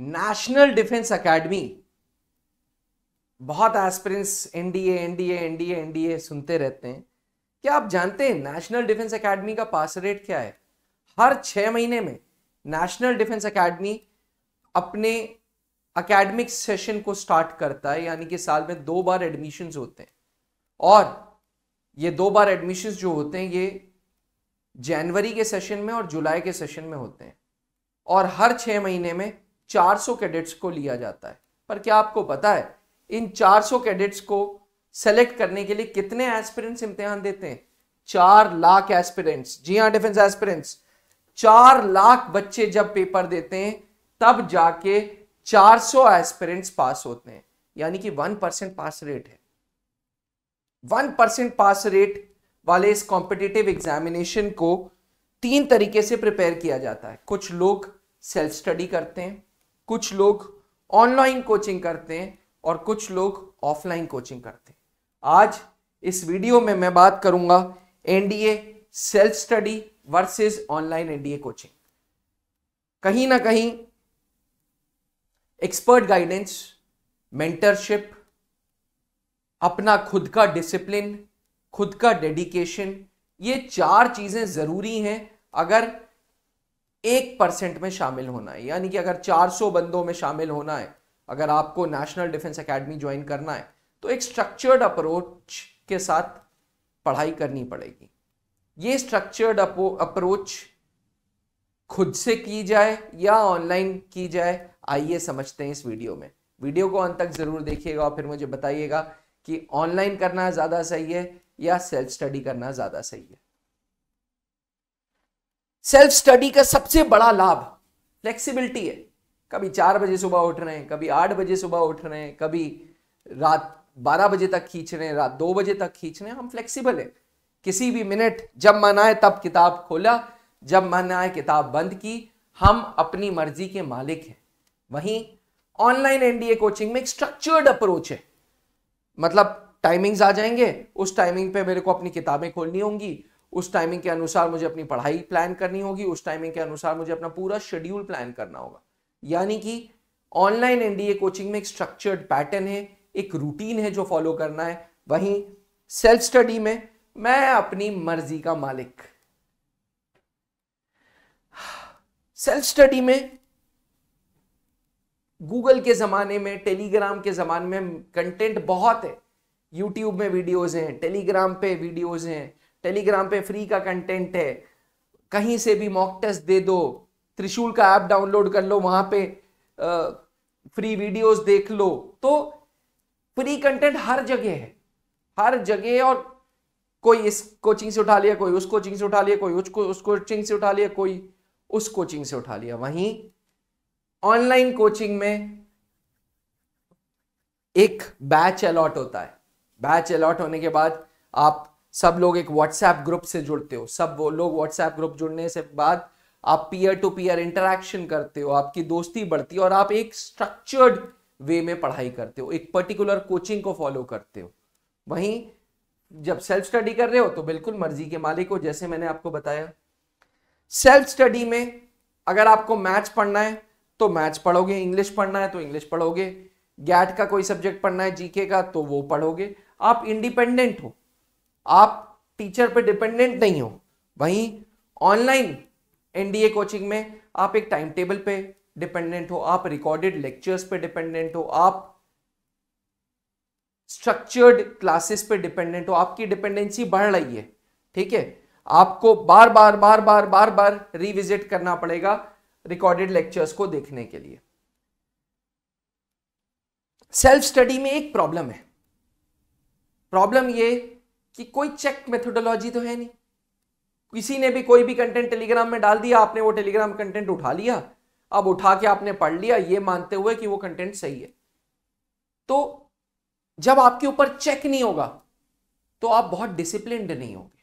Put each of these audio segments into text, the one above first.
national defence academy बहुत aspirants NDA NDA NDA NDA सुनते रहते हैं क्या आप जानते हैं नेशनल डिफेंस एकेडमी का पास रेट क्या है हर छह महीने में नेशनल डिफेंस एकेडमी अपने अकेडमिक सेशन को स्टार्ट करता है यानी कि साल में दो बार एडमिशन होते हैं और ये दो बार एडमिशन जो होते हैं ये जनवरी के सेशन में और जुलाई के सेशन में होते हैं और हर छः महीने में 400 कैडेट्स को लिया जाता है पर क्या आपको पता है इन 400 कैडेट्स को सेलेक्ट करने के लिए कितने एस्पिरेंट्स इम्तिहान देते हैं चार लाख एस्पिरेंट्स जी हाँ डिफेंस एस्पिरेंट्स चार लाख बच्चे जब पेपर देते हैं तब जाके 400 एस्पिरेंट्स पास होते हैं यानी कि 1 परसेंट पास रेट है 1 परसेंट पास रेट वाले इस कॉम्पिटिटिव एग्जामिनेशन को तीन तरीके से प्रिपेयर किया जाता है कुछ लोग सेल्फ स्टडी करते हैं कुछ लोग ऑनलाइन कोचिंग करते हैं और कुछ लोग ऑफलाइन कोचिंग करते हैं आज इस वीडियो में मैं बात करूंगा NDA self study versus online NDA coaching कहीं ना कहीं एक्सपर्ट गाइडेंस मेंटरशिप अपना खुद का डिसिप्लिन खुद का डेडिकेशन ये चार चीज़ें ज़रूरी हैं अगर एक परसेंट में शामिल होना है यानी कि अगर 400 बंदों में शामिल होना है अगर आपको नेशनल डिफेंस एकेडमी ज्वाइन करना है तो एक स्ट्रक्चर्ड अप्रोच के साथ पढ़ाई करनी पड़ेगी ये स्ट्रक्चर्ड अप्रोच खुद से की जाए या ऑनलाइन की जाए आइए समझते हैं इस वीडियो में वीडियो को अंत तक ज़रूर देखिएगा और फिर मुझे बताइएगा कि ऑनलाइन करना ज़्यादा सही है या सेल्फ स्टडी करना ज़्यादा सही है सेल्फ स्टडी का सबसे बड़ा लाभ फ्लेक्सिबिलिटी है कभी चार बजे सुबह उठ रहे हैं कभी आठ बजे सुबह उठ रहे हैं कभी रात बारह बजे तक खींच रहे हैं रात दो बजे तक खींच रहे हैं हम फ्लेक्सिबल हैं किसी भी मिनट जब मन आए तब किताब खोला जब मन आए किताब बंद की हम अपनी मर्जी के मालिक हैं वहीं ऑनलाइन एनडीए कोचिंग में एक स्ट्रक्चर्ड अप्रोच है मतलब टाइमिंग्स आ जाएंगे उस टाइमिंग पे मेरे को अपनी किताबें खोलनी होंगी उस टाइमिंग के अनुसार मुझे अपनी पढ़ाई प्लान करनी होगी उस टाइमिंग के अनुसार मुझे अपना पूरा शेड्यूल प्लान करना होगा यानी कि ऑनलाइन एनडीए कोचिंग में एक स्ट्रक्चर्ड पैटर्न है एक रूटीन है जो फॉलो करना है वहीं सेल्फ स्टडी में मैं अपनी मर्जी का मालिक सेल्फ स्टडी में गूगल के ज़माने में टेलीग्राम के ज़माने में कंटेंट बहुत है यूट्यूब में वीडियोज़ हैं टेलीग्राम पे वीडियोज़ हैं टेलीग्राम पे फ्री का कंटेंट है कहीं से भी मॉक टेस्ट दे दो त्रिशूल का ऐप डाउनलोड कर लो वहाँ पे आ, फ्री वीडियोस देख लो तो फ्री कंटेंट हर जगह है हर जगह और कोई इस कोचिंग से उठा लिया कोई उस कोचिंग से उठा लिया कोई उस कोचिंग से उठा लिया कोई उस कोचिंग से उठा लिया वहीं ऑनलाइन कोचिंग में एक बैच अलॉट होता है बैच अलॉट होने के बाद आप सब लोग एक व्हाट्सएप ग्रुप से जुड़ते हो सब वो लोग व्हाट्सएप ग्रुप जुड़ने से बाद आप पीयर टू पीयर इंटरेक्शन करते हो आपकी दोस्ती बढ़ती है और आप एक स्ट्रक्चर्ड वे में पढ़ाई करते हो एक पर्टिकुलर कोचिंग को फॉलो करते हो वहीं जब सेल्फ स्टडी कर रहे हो तो बिल्कुल मर्जी के मालिक हो जैसे मैंने आपको बताया सेल्फ स्टडी में अगर आपको मैथ्स पढ़ना है तो मैथ्स पढ़ोगे इंग्लिश पढ़ना है तो इंग्लिश पढ़ोगे गैट का कोई सब्जेक्ट पढ़ना है जीके का तो वो पढ़ोगे आप इंडिपेंडेंट हो आप टीचर पे डिपेंडेंट नहीं हो वहीं ऑनलाइन एनडीए कोचिंग में आप एक टाइम टेबल पे डिपेंडेंट हो आप रिकॉर्डेड लेक्चर्स पे डिपेंडेंट हो आप स्ट्रक्चर्ड क्लासेस पे डिपेंडेंट हो आपकी डिपेंडेंसी बढ़ रही है ठीक है आपको बार बार बार बार बार बार रिविजिट करना पड़ेगा रिकॉर्डेड लेक्चर्स को देखने के लिए सेल्फ स्टडी में एक प्रॉब्लम है प्रॉब्लम ये कि कोई चेक मेथोडोलॉजी तो है नहीं किसी ने भी कोई भी कंटेंट टेलीग्राम में डाल दिया आपने वो टेलीग्राम कंटेंट उठा लिया अब उठा के आपने पढ़ लिया ये मानते हुए कि वो कंटेंट सही है तो जब आपके ऊपर चेक नहीं होगा तो आप बहुत डिसिप्लिन नहीं होंगे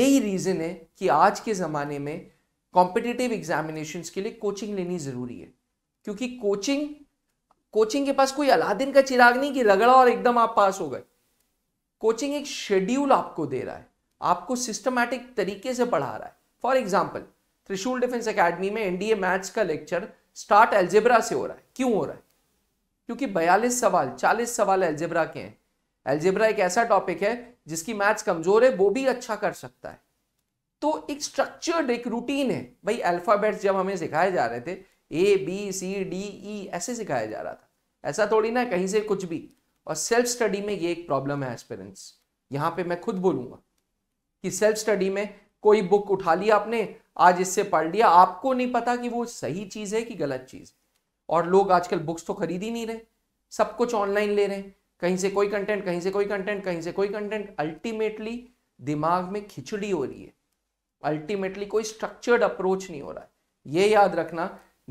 यही रीजन है कि आज के जमाने में कॉम्पिटिटिव एग्जामिनेशन के लिए कोचिंग लेनी ज़रूरी है क्योंकि कोचिंग कोचिंग के पास कोई अलादीन का चिराग नहीं कि रगड़ा और एकदम आप पास हो गए कोचिंग एक शेड्यूल आपको दे रहा है आपको सिस्टमैटिक तरीके से पढ़ा रहा है for example Trishul defence academy में एनडीए मैथ्स का लेक्चर स्टार्ट एल्जेब्रा से हो रहा है क्यों हो रहा है क्योंकि बयालीस सवाल चालीस सवाल एल्जेब्रा के हैं एल्जेब्रा एक ऐसा टॉपिक है जिसकी मैथ्स कमजोर है वो भी अच्छा कर सकता है तो एक स्ट्रक्चर्ड एक रूटीन है भाई अल्फ़ाबेट्स जब हमें सिखाए जा रहे थे A B C D E ऐसे सिखाया जा रहा था ऐसा थोड़ी ना कहीं से कुछ भी और सेल्फ स्टडी में ये एक प्रॉब्लम है एस्पेरेंट्स यहाँ पे मैं खुद बोलूंगा कि सेल्फ स्टडी में कोई बुक उठा लिया आपने आज इससे पढ़ लिया आपको नहीं पता कि वो सही चीज़ है कि गलत चीज़ और लोग आजकल बुक्स तो खरीद ही नहीं रहे सब कुछ ऑनलाइन ले रहे हैं कहीं से कोई कंटेंट कहीं से कोई कंटेंट कहीं से कोई कंटेंट अल्टीमेटली दिमाग में खिचड़ी हो रही है अल्टीमेटली कोई स्ट्रक्चर्ड अप्रोच नहीं हो रहा है ये याद रखना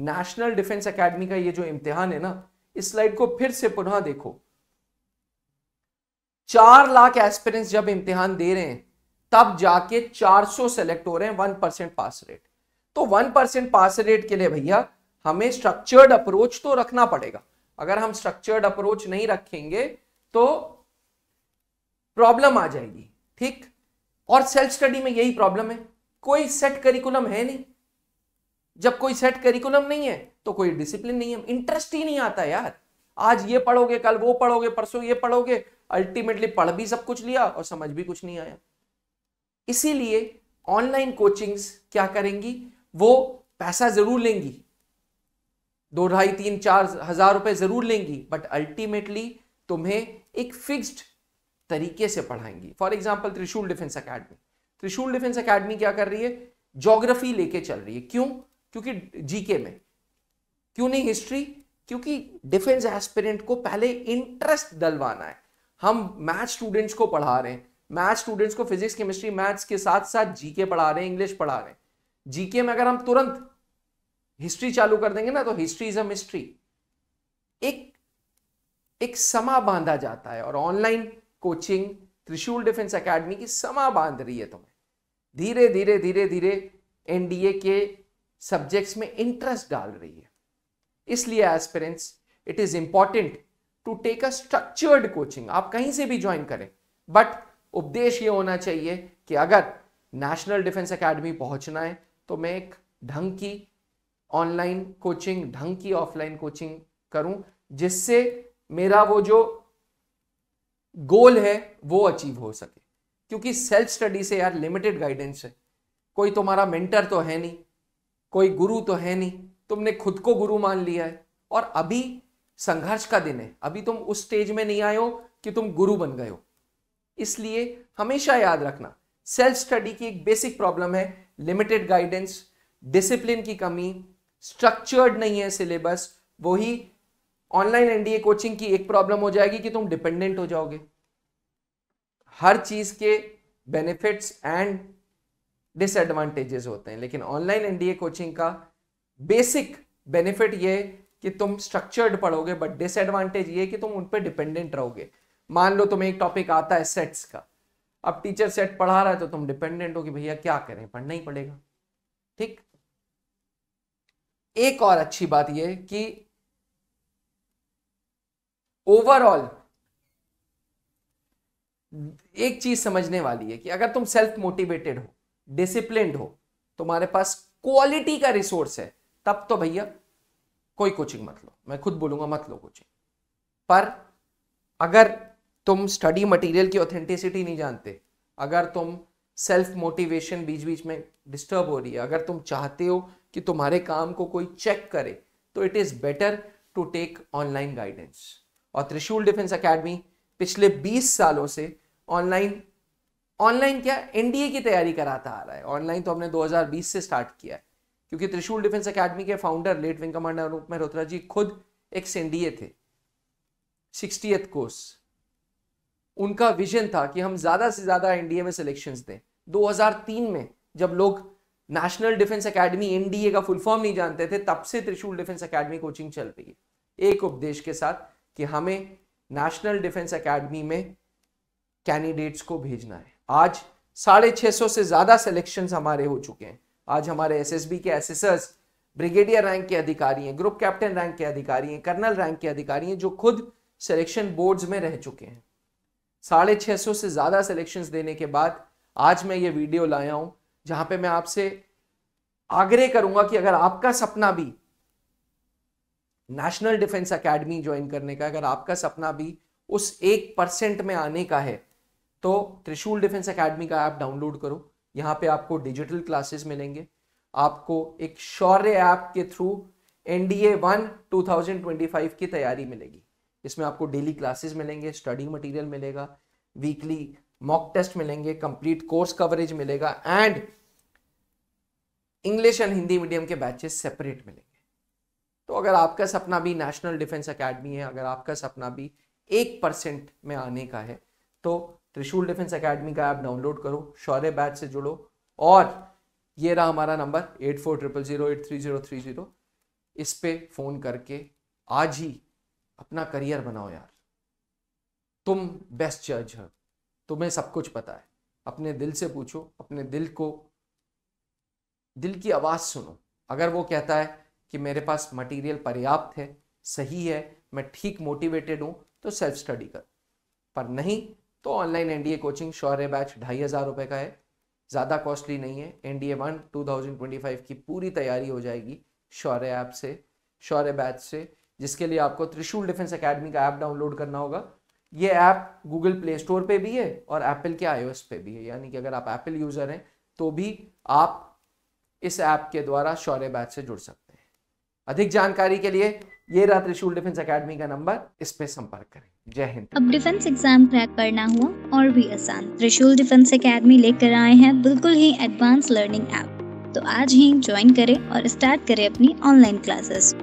नेशनल डिफेंस एकेडमी का ये जो इम्तिहान है ना इस स्लाइड को फिर से पुनः देखो चार लाख एस्पिरेंट्स जब इम्तिहान दे रहे हैं तब जाके 400 सेलेक्ट हो रहे हैं वन परसेंट पास रेट तो वन परसेंट पास रेट के लिए भैया हमें स्ट्रक्चर्ड अप्रोच तो रखना पड़ेगा अगर हम स्ट्रक्चर्ड अप्रोच नहीं रखेंगे तो प्रॉब्लम आ जाएगी ठीक और सेल्फ स्टडी में यही प्रॉब्लम है कोई सेट करिकुलम है नहीं जब कोई सेट करिकुलम नहीं है तो कोई डिसिप्लिन नहीं है इंटरेस्ट ही नहीं आता यार आज ये पढ़ोगे कल वो पढ़ोगे परसों ये पढ़ोगे अल्टीमेटली पढ़ भी सब कुछ लिया और समझ भी कुछ नहीं आया इसीलिए ऑनलाइन कोचिंग्स क्या करेंगी वो पैसा जरूर लेंगी दो ढाई तीन चार हजार रुपए जरूर लेंगी बट अल्टीमेटली तुम्हें एक फिक्स्ड तरीके से पढ़ाएंगी for example Trishul defence academy Trishul defence academy क्या कर रही है जोग्राफी लेके चल रही है क्यों क्योंकि जीके में क्यों नहीं हिस्ट्री क्योंकि डिफेंस एस्पिरेंट को पहले इंटरेस्ट डलवाना है हम मैथ स्टूडेंट्स को पढ़ा रहे हैं मैथ स्टूडेंट्स को फिजिक्स केमिस्ट्री मैथ्स के साथ साथ जीके पढ़ा रहे हैं इंग्लिश पढ़ा रहे हैं जीके में अगर हम तुरंत हिस्ट्री चालू कर देंगे ना तो हिस्ट्री इज अ मिस्ट्री एक एक समा बांधा जाता है और online coaching Trishul defence academy की समा बांध रही है तुम्हें धीरे धीरे धीरे धीरे एनडीए के सब्जेक्ट्स में इंटरेस्ट डाल रही है इसलिए aspirants it is important to take a structured coaching आप कहीं से भी ज्वाइन करें बट उपदेश ये होना चाहिए कि अगर नेशनल डिफेंस एकेडमी पहुंचना है तो मैं एक ढंग की ऑनलाइन कोचिंग ढंग की ऑफलाइन कोचिंग करूं जिससे मेरा वो जो गोल है वो अचीव हो सके क्योंकि सेल्फ स्टडी से यार लिमिटेड गाइडेंस है कोई तुम्हारा मेंटर तो है नहीं कोई गुरु तो है नहीं तुमने खुद को गुरु मान लिया है और अभी संघर्ष का दिन है अभी तुम उस स्टेज में नहीं आए हो कि तुम गुरु बन गए हो इसलिए हमेशा याद रखना सेल्फ स्टडी की एक बेसिक प्रॉब्लम है लिमिटेड गाइडेंस डिसिप्लिन की कमी स्ट्रक्चर्ड नहीं है सिलेबस वही ऑनलाइन एनडीए कोचिंग की एक प्रॉब्लम हो जाएगी कि तुम डिपेंडेंट हो जाओगे हर चीज़ के बेनिफिट्स एंड डिसएडवांटेजेस होते हैं लेकिन ऑनलाइन एनडीए कोचिंग का बेसिक बेनिफिट ये कि तुम स्ट्रक्चर्ड पढ़ोगे बट डिसएडवांटेज ये कि तुम उन पर डिपेंडेंट रहोगे मान लो तुम्हें एक टॉपिक आता है सेट्स का अब टीचर सेट पढ़ा रहा है तो तुम डिपेंडेंट हो कि भैया क्या करें पढ़ना ही पड़ेगा ठीक एक और अच्छी बात यह कि ओवरऑल एक चीज समझने वाली है कि अगर तुम सेल्फ मोटिवेटेड हो डिसिप्लिन हो तुम्हारे पास क्वालिटी का रिसोर्स है तब तो भैया कोई कोचिंग मत लो मैं खुद बोलूंगा मत लो कोचिंग पर अगर तुम स्टडी मटेरियल की ऑथेंटिसिटी नहीं जानते अगर तुम सेल्फ मोटिवेशन बीच बीच में डिस्टर्ब हो रही है अगर तुम चाहते हो कि तुम्हारे काम को कोई चेक करे तो it is better to take online guidance और त्रिशूल डिफेंस अकेडमी पिछले 20 सालों से ऑनलाइन ऑनलाइन क्या एनडीए की तैयारी कराता आ रहा है ऑनलाइन तो हमने 2020 से स्टार्ट किया है क्योंकि त्रिशूल डिफेंस एकेडमी के founder late wing commander Anoop Mehrotra ji खुद एक एनडीए थे सिक्सटी कोर्स उनका विजन था कि हम ज्यादा से ज्यादा एनडीए में सिलेक्शन दें 2003 में जब लोग नेशनल डिफेंस एकेडमी एनडीए का फुल फॉर्म नहीं जानते थे तब से त्रिशूल डिफेंस एकेडमी कोचिंग चल रही है एक उपदेश के साथ कि हमें नेशनल डिफेंस एकेडमी में कैंडिडेट्स को भेजना है आज साढ़े छह सौ से ज़्यादा सिलेक्शन हमारे हो चुके हैं आज हमारे एसएसबी के एसेसर्स ब्रिगेडियर रैंक के अधिकारी हैं ग्रुप कैप्टन रैंक के अधिकारी हैं कर्नल रैंक के अधिकारी हैं जो खुद सिलेक्शन बोर्ड्स में रह चुके हैं साढ़े छह सौ से ज़्यादा सिलेक्शन देने के बाद आज मैं ये वीडियो लाया हूं जहां पे मैं आपसे आग्रह करूंगा कि अगर आपका सपना भी नेशनल डिफेंस एकेडमी ज्वाइन करने का अगर आपका सपना भी उस एक परसेंट में आने का है तो त्रिशूल डिफेंस एकेडमी का ऐप डाउनलोड करो यहाँ पे आपको डिजिटल क्लासेस मिलेंगे आपको एक शौर्य ऐप के through N D A one two thousand twenty five की तैयारी मिलेगी इसमें आपको डेली क्लासेस मिलेंगे स्टडी मटेरियल मिलेगा वीकली मॉक टेस्ट मिलेंगे कंप्लीट कोर्स कवरेज मिलेगा and English and Hindi medium के बैचेस सेपरेट मिलेंगे तो अगर आपका सपना भी नेशनल डिफेंस एकेडमी है अगर आपका सपना भी एक परसेंट में आने का है तो त्रिशूल डिफेंस अकेडमी का ऐप डाउनलोड करो शौर्य बैच से जुड़ो और ये रहा हमारा number eight four triple zero eight three zero three zero इस पर फ़ोन करके आज ही अपना करियर बनाओ यार तुम बेस्ट जज हो तुम्हें सब कुछ पता है अपने दिल से पूछो अपने दिल को दिल की आवाज़ सुनो अगर वो कहता है कि मेरे पास मटेरियल पर्याप्त है सही है मैं ठीक मोटिवेटेड हूँ तो सेल्फ स्टडी कर पर नहीं तो online NDA coaching Shaurya batch ढाई हज़ार रुपये का है ज़्यादा कॉस्टली नहीं है NDA D one two thousand twenty five की पूरी तैयारी हो जाएगी शौर्य ऐप से शौर्य बैच से जिसके लिए आपको त्रिशूल डिफेंस अकेडमी का ऐप डाउनलोड करना होगा ये ऐप गूगल प्ले स्टोर पर भी है और एप्पल के आई पे भी है यानी कि अगर आप एप्पल यूज़र हैं तो भी आप इस ऐप के द्वारा शौर्य बैच से जुड़ सकते हैं अधिक जानकारी के लिए ये रहा त्रिशूल डिफेंस एकेडमी का नंबर इस पे संपर्क करें जय हिंद अब डिफेंस एग्जाम क्रैक करना हुआ और भी आसान त्रिशूल डिफेंस एकेडमी लेकर आए हैं बिल्कुल ही एडवांस लर्निंग ऐप तो आज ही ज्वाइन करें और स्टार्ट करें अपनी ऑनलाइन क्लासेस